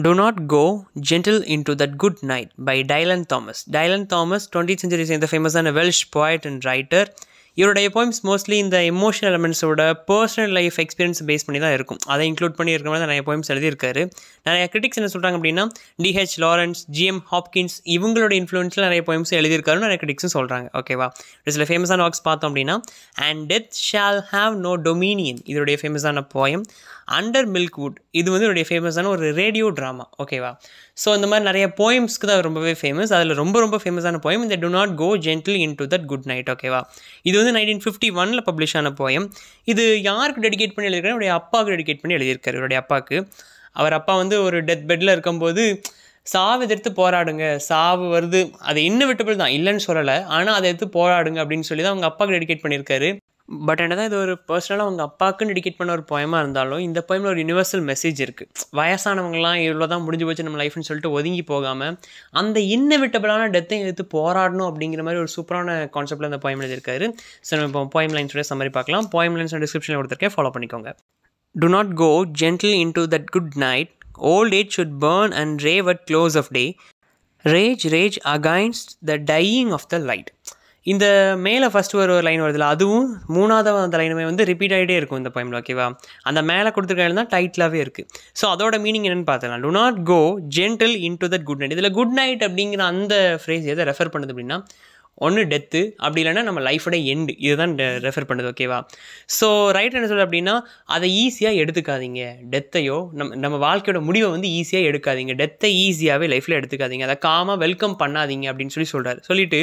Do Not Go Gentle Into That Good Night by Dylan Thomas. Dylan Thomas, 20th century the famous and a Welsh poet and writer. இவருடைய போய்ம்ஸ் mostly இந்த emotional எலமெண்ட்ஸோட personal life experience base பண்ணி தான் இருக்கும் அதை include பண்ணி இருக்கிற மாதிரி நிறைய போயிம்ஸ் எழுதியிருக்காரு நிறைய கிரிட்டிக்ஸ் என்ன சொல்கிறாங்க அப்படின்னா டிஹெச் லாரன்ஸ் ஜிஎம் ஹாப்கின்ஸ் இவங்களோட இன்ஃப்ளூயன்ஸில் நிறைய போய்ம்ஸ் எழுதியிருக்காரு நிறைய கிரிட்டிக்ஸும் சொல்கிறாங்க ஓகேவா சில ஃபேமஸான வாக்ஸ் பார்த்தோம் அப்படின்னா and death shawl have no Dominion இதோடைய ஃபேமஸான போயம் அண்டர் மில்க் வுட் இது வந்து என்னுடைய ஃபேமஸான ஒரு ரேடியோ ட்ராமா ஓகேவா ஸோ இந்த மாதிரி நிறைய போயம்ஸ்க்கு தான் ரொம்பவே ஃபேமஸ் அதில் ரொம்ப ரொம்ப ஃபேமஸான போயம் இந்த to not go gentle in to that good night ஓகேவா இது வந்து நைன்டீன் ஃபிஃப்டி ஒனில் பப்ளிஷ் ஆன போயம் இது யாருக்கு டெடிகேட் பண்ணி எழுதியிருக்காரு இவருடைய அப்பாவுக்கு டெடிகேட் பண்ணி எழுதியிருக்காரு இவருடைய அப்பாவுக்கு அவர் அப்பா வந்து ஒரு டெத் பெட்டில் இருக்கும்போது சாவு எதிர்த்து போராடுங்க சாவு வருது அது இன்னவிட்டபிள் தான் இல்லைன்னு சொல்லலை ஆனால் அதை எடுத்து போராடுங்க அப்படின்னு சொல்லி தான் அவங்க அப்பாவுக்கு டெடிகேட் பண்ணியிருக்காரு பட் என்ன தான் இது ஒரு பர்சனலாக அவங்க அப்பாவுக்குன்னு டெடிகேட் பண்ண ஒரு போயமாக இருந்தாலும் இந்த பொயமில் ஒரு யூனிவர்சல் மெசேஜ் இருக்குது வயசானவங்களாம் இவ்வளோ தான் முடிஞ்சு போச்சு நம்ம லைஃப்னு சொல்லிட்டு ஒதுங்கி போகாமல் அந்த இன்னவிட்டபிளான டெத்தை எடுத்து போராடணும் அப்படிங்கிற மாதிரி ஒரு சூப்பரான கான்செப்டில் அந்த போயம் எழுதியிருக்காரு ஸோ நம்ம இப்போ போயம் லைன்ஸோட சம்மரி பார்க்கலாம் பொயம் லைன்ஸ் டிஸ்கிரிப்ஷனில் கொடுத்துருக்கேன் ஃபாலோ பண்ணிக்கோங்க to not go gentle in to that good night old age should burn and rave at close of day rage rage against the dying of the light இந்த மேலே first ஒரு line வருதுல்ல அதுவும் மூணாவது அந்த லைனுமே வந்து ரிப்பீட் ஆகிட்டே இருக்கும் இந்த பாயிண்ட் ஓகேவா அந்த மேலே கொடுத்துருக்க தான் டைட்டிலாகவே இருக்குது ஸோ அதோட மீனிங் என்னென்னு பார்த்தலாம் to not go gentle in to that good night இதில் குட் நைட் அப்படிங்கிற அந்த ஃப்ரேஸ் எதை ரெஃபர் பண்ணுது அப்படின்னா ஒன்று டெத்து அப்படி இல்லைன்னா நம்ம லைஃபோட எண்டு இதுதான் ரெஃபர் பண்ணுது ஓகேவா ஸோ ரைட் என்ன சொல்ல அப்படின்னா அதை ஈஸியாக எடுத்துக்காதீங்க டெத்தையோ நம்ம நம்ம வாழ்க்கையோட முடிவை வந்து ஈஸியாக எடுக்காதீங்க டெத்தை ஈஸியாகவே லைஃப்பில் எடுத்துக்காதீங்க அதை காமாக வெல்கம் பண்ணாதீங்க அப்படின்னு சொல்லி சொல்கிறார் சொல்லிட்டு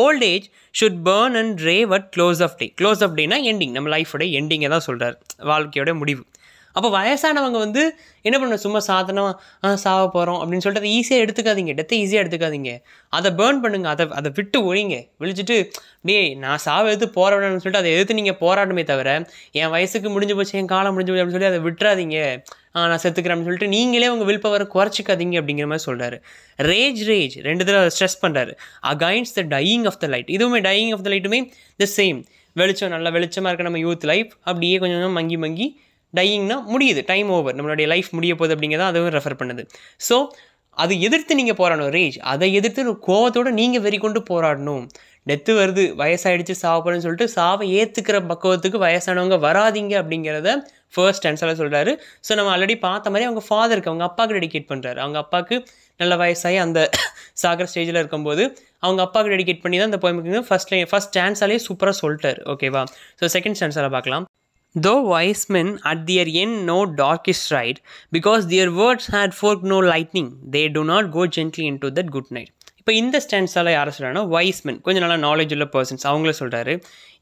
old age should burn and rave at close of day close of டேனா ending நம்ம லைஃபோட எண்டிங்கை தான் சொல்கிறார் வாழ்க்கையோட முடிவு அப்போ வயசானவங்க வந்து என்ன பண்ண சும்மா சாதனமாக சாவ போகிறோம் அப்படின்னு சொல்லிட்டு அதை ஈஸியாக எடுத்துக்காதீங்க டெத்தை ஈஸியாக எடுத்துக்காதீங்க அதை பேர்ன் பண்ணுங்கள் அதை அதை விட்டு ஒழிங்க விழிச்சிட்டு டே நான் சாவை எடுத்து போராடணும்னு சொல்லிட்டு அதை எடுத்து நீங்கள் போராடமே தவிர என் வயசுக்கு முடிஞ்சு போச்சு என் காலம் முடிஞ்சு போச்சு அப்படின்னு சொல்லி அதை விட்டுறாதீங்க நான் செத்துக்கிறேன் அப்படின்னு சொல்லிட்டு நீங்களே உங்கள் வில் பவரை குறைச்சிக்காதீங்க அப்படிங்கிற மாதிரி சொல்கிறாரு ரேஜ் ரேஜ் ரெண்டு தடவை ஸ்ட்ரெஸ் பண்ணுறாரு against the dying of the light இதுவுமே dyeing of the லைட்டுமே the same வெளிச்சம் நல்லா வெளிச்சமாக இருக்க நம்ம யூத் லைஃப் அப்படியே கொஞ்சம் கொஞ்சம் மங்கி மங்கி டையிங்னா முடியுது டைம் ஓவர் நம்மளுடைய லைஃப் முடிய போகுது அப்படிங்கிறத அதுவும் ரெஃபர் பண்ணுது ஸோ அது எதிர்த்து நீங்கள் போராடணும் ரேஜ் அதை எதிர்த்து கோவத்தோடு நீங்கள் வெறி கொண்டு போராடணும் டெத்து வருது வயசாகிடுச்சு சாவ சொல்லிட்டு சாவை ஏற்றுக்கிற பக்குவத்துக்கு வயசானவங்க வராதிங்க அப்படிங்கிறத ஃபர்ஸ்ட் ஆன்சராக சொல்கிறாரு ஸோ நம்ம ஆல்ரெடி பார்த்த மாதிரி அவங்க ஃபாதருக்கு அவங்க அப்பாவுக்கு டெடிகேட் பண்ணுறாரு அவங்க அப்பாவுக்கு நல்ல வயசாகி அந்த சாகிற ஸ்டேஜில் இருக்கும்போது அவங்க அப்பாவுக்கு டெடிகேட் பண்ணி தான் அந்த போயமுக்கு ஃபஸ்ட் ஃபஸ்ட் ஸ்டான்ஸாலே சூப்பராக சொல்லிட்டார் ஓகேவா ஸோ செகண்ட் ஸ்டான்ஸால் பார்க்கலாம் Though wise men at their end know darkest ride, because their words had forked no lightning, they do not go gently into that good night. இப்போ இந்த ஸ்டாண்ட்ஸால் யாரை சொல்கிறாங்கன்னா வைஸ்மென் கொஞ்சம் நல்லா நாலேஜ் உள்ள பர்சன்ஸ் அவங்கள சொல்கிறாரு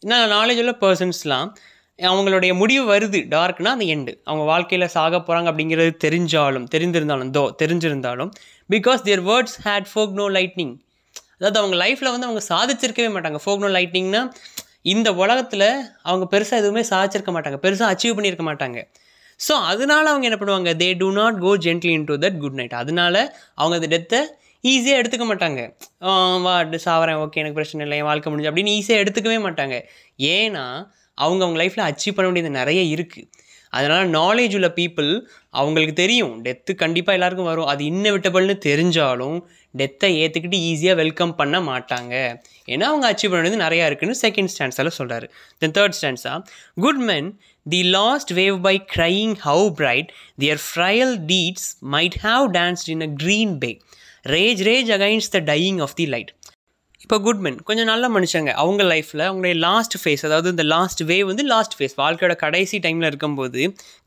என்ன நாலேஜ் உள்ள பர்சன்ஸ்லாம் அவங்களுடைய முடிவு வருது டார்க்னா அந்த எண்டு அவங்க வாழ்க்கையில் சாக போகிறாங்க அப்படிங்கிறது தெரிஞ்சாலும் தெரிந்திருந்தாலும் தோ தெரிஞ்சிருந்தாலும் because their words had folk no lightning அதாவது அவங்க லைஃப்பில் வந்து அவங்க சாதிச்சிருக்கவே மாட்டாங்க ஃபோக் நோ லைட்னிங்னா இந்த உலகத்தில் அவங்க பெருசாக எதுவுமே சாதிச்சிருக்க மாட்டாங்க பெருசாக அச்சீவ் பண்ணியிருக்க மாட்டாங்க ஸோ அதனால் அவங்க என்ன பண்ணுவாங்க they do not go gently in to that good night அதனால் அவங்க அந்த டெத்தை ஈஸியாக எடுத்துக்க மாட்டாங்க வா சாவரேன் ஓகே எனக்கு பிரச்சனை இல்லை என் வாழ்க்கை முடிஞ்சு அப்படின்னு ஈஸியாக எடுத்துக்கவே மாட்டாங்க ஏன்னா அவங்க அவங்க லைஃப்பில் அச்சீவ் பண்ண வேண்டியது நிறைய இருக்குது அதனால் நாலேஜ் உள்ள பீப்புள் அவங்களுக்கு தெரியும் டெத்து கண்டிப்பாக எல்லாருக்கும் வரும் அது இன்னவிட்டபிள்னு தெரிஞ்சாலும் டெத்தை ஏற்றுக்கிட்டு ஈஸியாக வெல்கம் பண்ண மாட்டாங்க ஏன்னா அவங்க அச்சீவ் பண்ணுறது நிறையா இருக்குன்னு செகண்ட் ஸ்டான்ஸில் சொல்கிறாரு then third ஸ்டான்ஸாக good men the last wave by crying how bright their ஃப்ரையல் deeds might have danced in a green pay rage rage against the dying of the light இப்போ Goodman கொஞ்சம் நல்ல மனுஷங்க அவங்க லைஃப்பில் அவங்களுடைய லாஸ்ட் ஃபேஸ் அதாவது இந்த last வே வந்து லாஸ்ட் ஃபேஸ் வாழ்க்கையோட கடைசி டைமில் இருக்கும்போது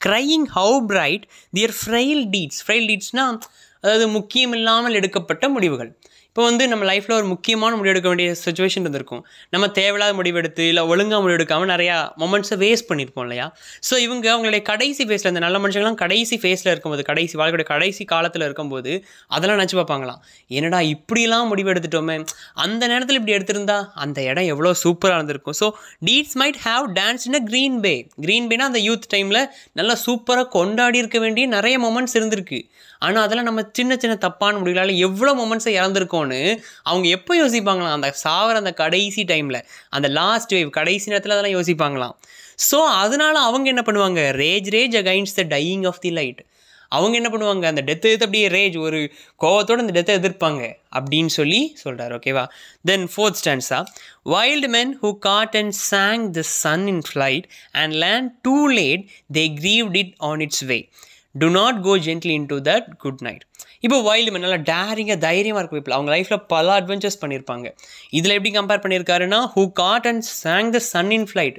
crying how bright their frail deeds frail டீட்ஸ்னால் அதாவது முக்கியமில்லாமல் எடுக்கப்பட்ட முடிவுகள் இப்போ வந்து நம்ம லைஃப்பில் ஒரு முக்கியமான முடிவெடுக்க வேண்டிய சுச்சுவேஷன் இருந்திருக்கும் நம்ம தேவையில்லாத முடிவெடுத்து இல்லை ஒழுங்காக முடிவெடுக்காமல் நிறையா மொமெண்ட்ஸை வேஸ்ட் பண்ணியிருப்போம் இல்லையா ஸோ இவங்க அவங்களுடைய கடைசி ஃபேஸில் இந்த நல்ல மனுஷங்களாம் கடைசி ஃபேஸில் இருக்கும்போது கடைசி வாழ்க்கையோட கடைசி காலத்தில் இருக்கும்போது அதெல்லாம் நினச்சி பார்ப்பாங்களாம் என்னடா இப்படிலாம் முடிவெடுத்துட்டோமே அந்த நேரத்தில் இப்படி எடுத்திருந்தா அந்த இடம் எவ்வளோ சூப்பராக இருந்திருக்கும் so deeds might have dance in a green pay green பேனா அந்த யூத் டைமில் நல்லா சூப்பராக கொண்டாடி இருக்க வேண்டிய நிறைய மொமெண்ட்ஸ் இருந்திருக்கு ஆனால் அதெல்லாம் நம்ம சின்ன சின்ன தப்பான முடிவுகளால் எவ்வளோ மொமெண்ட்ஸை இறந்துருக்கோம் ஆகணும்னு அவங்க எப்போ யோசிப்பாங்களாம் அந்த சாவர அந்த கடைசி டைமில் அந்த லாஸ்ட் வேவ் கடைசி நேரத்தில் அதெல்லாம் யோசிப்பாங்களாம் ஸோ அதனால அவங்க என்ன பண்ணுவாங்க rage rage against the dying of the light அவங்க என்ன பண்ணுவாங்க அந்த டெத்தை எடுத்து அப்படியே ரேஜ் ஒரு கோவத்தோடு அந்த டெத்தை எதிர்ப்பாங்க அப்படின்னு சொல்லி சொல்கிறார் ஓகேவா தென் fourth stanza wild men who God and song the son in flight and land too late they grieve it on it's way to not go gently in to that good night இப்போ wild man நல்லா டேரிங்காக தைரியமாக இருக்க people அவங்க லைஃப்பில் பல adventures பண்ணியிருப்பாங்க இதில் எப்படி கம்பேர் பண்ணியிருக்காருன்னா who God and song the son in flight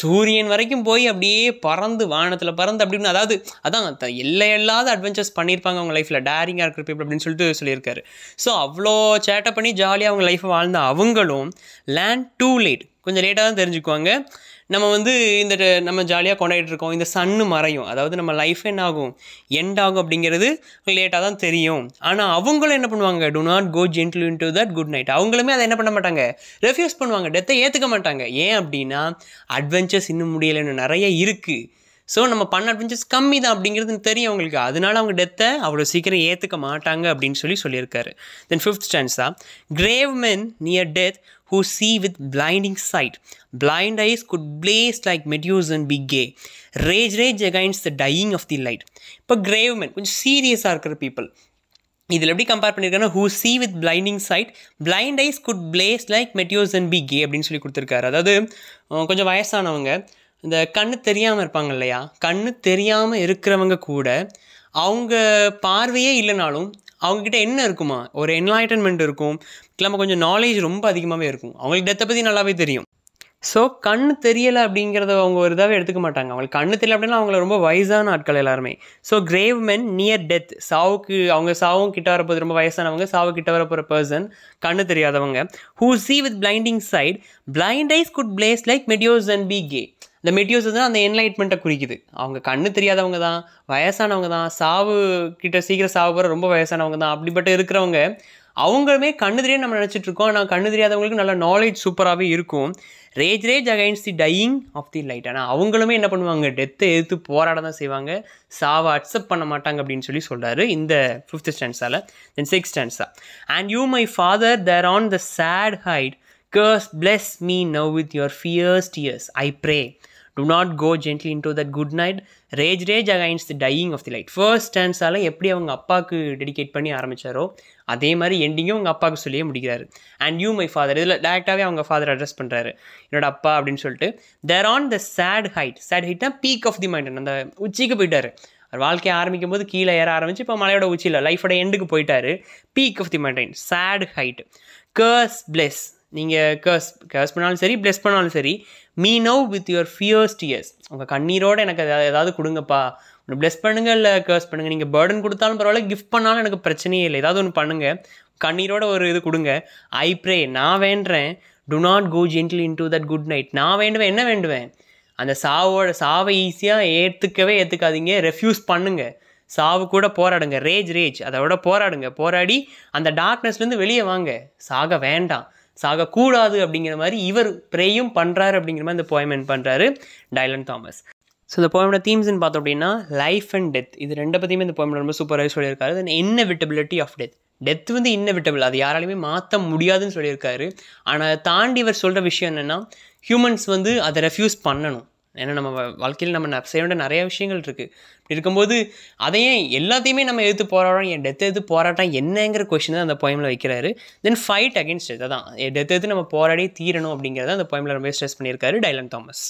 சூரியன் வரைக்கும் போய் அப்படியே பறந்து வானத்தில் பறந்து அப்படின்னு அதாவது அதான் எல்லை இல்லாத அட்வென்ச்சர்ஸ் பண்ணியிருப்பாங்க அவங்க லைஃப்பில் டேரிங்காக இருக்கிற பீப்பிள் அப்படின்னு சொல்லிட்டு சொல்லியிருக்காரு ஸோ அவ்வளோ சேட்டை பண்ணி ஜாலியாக அவங்க லைஃப்பை வாழ்ந்த அவங்களும் லேண்ட் டூ லேட் கொஞ்சம் லேட்டாக தான் தெரிஞ்சுக்குவாங்க நம்ம வந்து இந்த நம்ம ஜாலியாக கொண்டாடிட்டு இருக்கோம் இந்த சன்னு மறையும் அதாவது நம்ம லைஃப் என்ன ஆகும் எண்ட் ஆகும் அப்படிங்கிறது லேட்டாக தான் தெரியும் ஆனால் அவங்களும் என்ன பண்ணுவாங்க to not go gentle in to that good night அவங்களுமே அதை என்ன பண்ண மாட்டாங்க ரெஃப்யூஸ் பண்ணுவாங்க டெத்தை ஏற்றுக்க மாட்டாங்க ஏன் அப்படின்னா அட்வென்ச்சர்ஸ் இன்னும் முடியலைன்னு நிறைய இருக்குது ஸோ நம்ம பண்ண அட்வென்ச்சர்ஸ் கம்மி தான் அப்படிங்கிறது தெரியும் அவங்களுக்கு அதனால அவங்க டெத்தை அவ்வளோ சீக்கிரம் ஏற்றுக்க மாட்டாங்க அப்படின்னு சொல்லி சொல்லியிருக்காரு தென் ஃபிஃப்த் ஸ்டான்ஸ் தான் grave men near death who see with blinding sight. Blind eyes could blaze like meteors and be gay. Rage, rage against the dying of the light. இப்போ கிரேவ்மென் கொஞ்சம் சீரியஸாக இருக்கிற பீப்புள் இதில் எப்படி கம்பேர் பண்ணியிருக்காங்கன்னா who C with blinding side blind ice good place like மெட்டியோஸ் and B K அப்படின்னு சொல்லி கொடுத்துருக்காரு அதாவது கொஞ்சம் வயசானவங்க இந்த கண்ணு தெரியாமல் இருப்பாங்க இல்லையா கண்ணு தெரியாமல் இருக்கிறவங்க கூட அவங்க பார்வையே இல்லைனாலும் அவங்கக்கிட்ட என்ன இருக்குமா ஒரு என்லைட்டன்மெண்ட் இருக்கும் இல்லாமல் கொஞ்சம் நாலேஜ் ரொம்ப அதிகமாகவே இருக்கும் அவங்களுக்கு டெத்தை பற்றி நல்லாவே தெரியும் ஸோ கண் தெரியலை அப்படிங்கிறத அவங்க ஒரு இதாகவே எடுத்துக்க மாட்டாங்க அவங்களுக்கு கண்ணு தெரியல அப்படின்னா அவங்கள ரொம்ப வயசான ஆட்கள் எல்லாருமே ஸோ கிரேவ் மென் நியர் டெத் சாவுக்கு அவங்க சாவும் கிட்ட வரப்போது ரொம்ப வயசானவங்க சாவு கிட்ட வரப்போகிற பர்சன் கண்ணு தெரியாதவங்க who C with blinding side blind ice good place like மெடியோஸ் and B K இந்த மெட்டியோஸ் தான் அந்த என்லைட்மெண்ட்டை குறிக்குது அவங்க கண்ணு தெரியாதவங்க தான் வயசானவங்க தான் சாவு கிட்ட சீக்கிரம் சாவு போகிற ரொம்ப வயசானவங்க தான் அப்படிப்பட்ட இருக்கிறவங்க அவங்களுமே கண்ணு தெரியாது நம்ம நினச்சிட்டு இருக்கோம் ஆனால் கண்ணு தெரியாதவங்களுக்கு நல்ல நாலேஜ் சூப்பராகவே இருக்கும் rage rage against the dyeing of the light ஆனால் அவங்களுமே என்ன பண்ணுவாங்க டெத்தை எதிர்த்து போராட தான் செய்வாங்க சாவை அக்செப்ட் பண்ண மாட்டாங்க அப்படின்னு சொல்லி சொல்கிறாரு இந்த fifth ஸ்டாண்ட்ஸால் then six stanza and you my father there on the chat height கர்ஸ் bless me now with your ஃபியர்ஸ்ட் years I pray to not go gently in to that good night rage rage against the dyeing of the light first ஸ்டான்ஸால் எப்படி அவங்க அப்பாவுக்கு dedicate பண்ணி ஆரம்பித்தாரோ அதே மாதிரி எண்டிங்கும் அவங்க அப்பாவுக்கு சொல்லியே முடிக்கிறாரு அண்ட் யூ மை ஃபாதர் இதில் டேரெக்டாகவே அவங்க ஃபாதர் அட்ரஸ் பண்ணுறாரு என்னோட அப்பா அப்படின்னு சொல்லிட்டு தேர் on the chat height chat தான் பீக் ஆஃப் தி மைண்டன் அந்த உச்சிக்கு போயிட்டார் அவர் வாழ்க்கையை ஆரம்பிக்கும் போது கீழே ஏற ஆரம்பிச்சு இப்போ மலையோட உச்சியில் லைஃபோட எண்டுக்கு போயிட்டார் peak of the mountain chat height கர்ஸ் bless நீங்கள் கேர்ஸ் கேர்ஸ் பண்ணாலும் சரி ப்ளெஸ் பண்ணாலும் சரி me now with your ஃபியர்ஸ் tears உங்கள் கண்ணீரோடு எனக்கு ஏதாவது கொடுங்கப்பா ஒன்று ப்ளெஸ் பண்ணுங்கள் இல்லை கேர்ஸ் பண்ணுங்கள் நீங்கள் பேர்டன் கொடுத்தாலும் பரவாயில்ல கிஃப்ட் பண்ணாலும் எனக்கு பிரச்சனையே இல்லை ஏதாவது ஒன்று பண்ணுங்கள் கண்ணீரோட ஒரு இது கொடுங்க ஐ ப்ரே நான் வேண்டுறேன் to not go gentle in to that good night நான் வேண்டுவேன் என்ன வேண்டுவேன் அந்த சாவோட சாவை ஈஸியாக ஏற்றுக்கவே ஏற்றுக்காதீங்க ரெஃப்யூஸ் பண்ணுங்கள் சாவு கூட போராடுங்க ரேஜ் ரேஜ் அதோட போராடுங்க போராடி அந்த டார்க்னஸ்லேருந்து வெளியே வாங்க சாக வேண்டாம் சாகக்கூடாது அப்படிங்கிற மாதிரி இவர் ப்ரேயும் பண்ணுறாரு அப்படிங்கிற மாதிரி இந்த போயமெண்ட் பண்ணுறாரு டைலன் தாமஸ் ஸோ இந்த போயமோட தீம்ஸ்ன்னு பார்த்தோம் அப்படின்னா லைஃப் அண்ட் டெத் இது ரெண்டு பற்றியுமே இந்த போயமில் ரொம்ப சூப்பராக சொல்லியிருக்காரு தென் இன்னவிட்டபிலிட்டி ஆஃப் டெத் டெத் வந்து இன்னவிட்டபிள் அது யாராலையுமே மாற்ற முடியாதுன்னு சொல்லியிருக்காரு ஆனால் தாண்டி இவர் சொல்கிற விஷயம் என்னென்னா ஹியூமன்ஸ் வந்து அதை ரெஃப்யூஸ் பண்ணணும் ஏன்னா நம்ம வாழ்க்கையில் நம்ம செய்ய வேண்டிய நிறைய விஷயங்கள் இருக்குது இருக்கும்போது அதையும் எல்லாத்தையுமே நம்ம எடுத்து போராடுறோம் என் டெத் எடுத்து போராட்டம் என்னங்கிற கொஷின் தான் அந்த போயமில் வைக்கிறாரு தென் ஃபைட் அகேன்ஸ்ட் இதை தான் டெத் எடுத்து நம்ம போராடி தீரணும் அப்படிங்கிறத அந்த போயமில் ரொம்ப ஸ்ட்ரெஸ் பண்ணியிருக்காரு டைலன் தாமஸ்